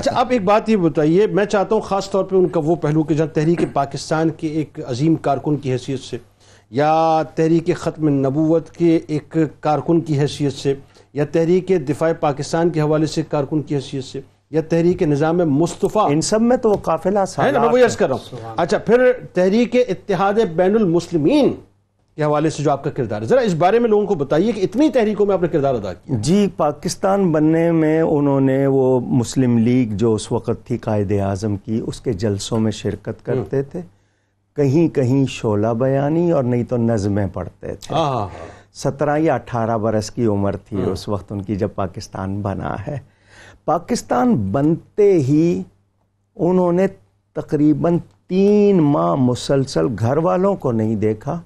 अच्छा आप एक बात ये बताइए मैं चाहता हूँ खास तौर पे उनका वो पहलू के जहाँ तहरीक पाकिस्तान के एक अजीम कारकुन की हैसियत से या तहरीक ख़त्म नबूत के एक कारकुन की हैसियत से या तहरीक दिफा पाकिस्तान के हवाले से कारकुन की हैसियत से या तहरीक निज़ाम मुस्तफ़ा इन सब में तो काफिला है ना मैं कर रहा हूँ अच्छा फिर तहरीक इतिहाद बैन के हवाले से जो आपका किरदार है ज़रा इस बारे में लोगों को बताइए कि इतनी तहरीकों में आपने किरदार अदा किया जी पाकिस्तान बनने में उन्होंने वो मुस्लिम लीग जो उस वक़्त थी कायद अज़म की उसके जलसों में शिरकत हम्म। करते थे कहीं कहीं शोला बयानी और नहीं तो नज़में पढ़ते थे हाँ, हाँ, हाँ। सत्रह या अठारह बरस की उम्र थी हम्म। उस वक्त उनकी जब पाकिस्तान बना है पाकिस्तान बनते ही उन्होंने तकरीबन तीन माह मुसलसल घर वालों को नहीं देखा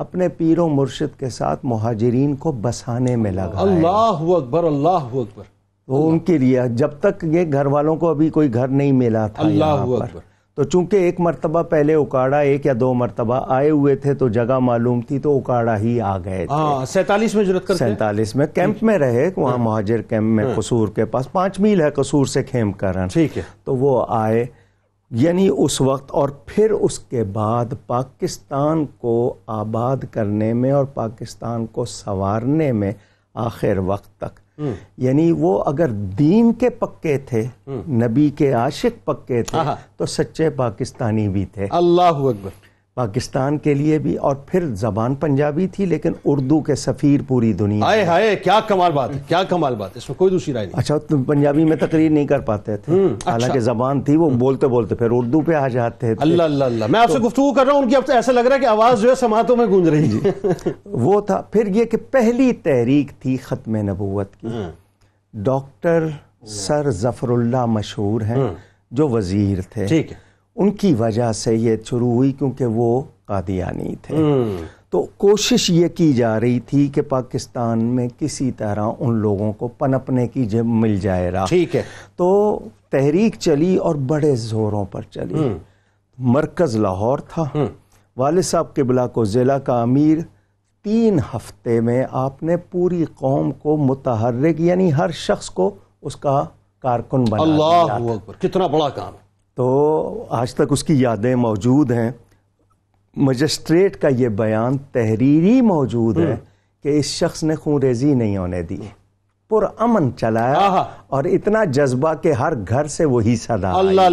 अपने पीरों मुर्शिद के साथ महाजरीन को बसाने में लगा अल्लाह अकबर अल्लाह अकबर तो उनके लिए जब तक ये घर वालों को अभी कोई घर नहीं मिला था अल्लाह अकबर तो चूंकि एक मरतबा पहले उकाड़ा एक या दो मरतबा आए हुए थे तो जगह मालूम थी तो उकाड़ा ही आ गए हाँ, सैतालीस में जरूरत सैतालीस में कैंप में रहे वहाँ हाँ। महाजर कैंप में हाँ। कसूर के पास पांच मील है कसूर से खेम करन ठीक है तो वो आए यानी उस वक्त और फिर उसके बाद पाकिस्तान को आबाद करने में और पाकिस्तान को संवारने में आखिर वक्त तक हम्म। यानी वो अगर दीन के पक्के थे हम्म। नबी के आशिक पक्के थे तो सच्चे पाकिस्तानी भी थे अल्लाह अकबर पाकिस्तान के लिए भी और फिर जबान पंजाबी थी लेकिन उर्दू के सफ़ीर पूरी दुनिया आए हाय क्या कमाल बात है क्या कमाल बात है इसमें कोई दूसरी राय नहीं अच्छा तुम तो पंजाबी में तकरीर नहीं कर पाते थे हम्म, अच्छा। हालांकि अच्छा। जबान थी वो हम्म। बोलते बोलते फिर उर्दू पे आ जाते थे अल्लाह अल्लाह अल्ला। मैं आपसे तो, गुफ्तु कर रहा हूँ उनकी अब तो ऐसा लग रहा है कि आवाज़ जो है समातों में गूंज रही थी वो था फिर ये कि पहली तहरीक थी ख़त्म नबूत की हम्म। डॉक्टर सर जफरुल्ला मशहूर हैं जो वज़ीर थे ठीक है उनकी वजह से ये शुरू हुई क्योंकि वो कादियानी थे हम्म। तो कोशिश ये की जा रही थी कि पाकिस्तान में किसी तरह उन लोगों को पनपने की जब मिल जाए रहा ठीक है तो तहरीक चली और बड़े जोरों पर चली हम्म। मरकज़ लाहौर था हम्म। वाल साहब किबला को ज़िला का अमीर तीन हफ्ते में आपने पूरी कौम को मुतहरक यानी हर शख्स को उसका कारकुन बना कितना बड़ा काम है तो आज तक उसकी यादें मौजूद हैं मजिस्ट्रेट का ये बयान तहरीरी मौजूद है हम्म। कि इस शख्स ने खून रेजी नहीं होने दी पुरअमन चलाया और इतना जज्बा कि हर घर से वही सदा अल्लाह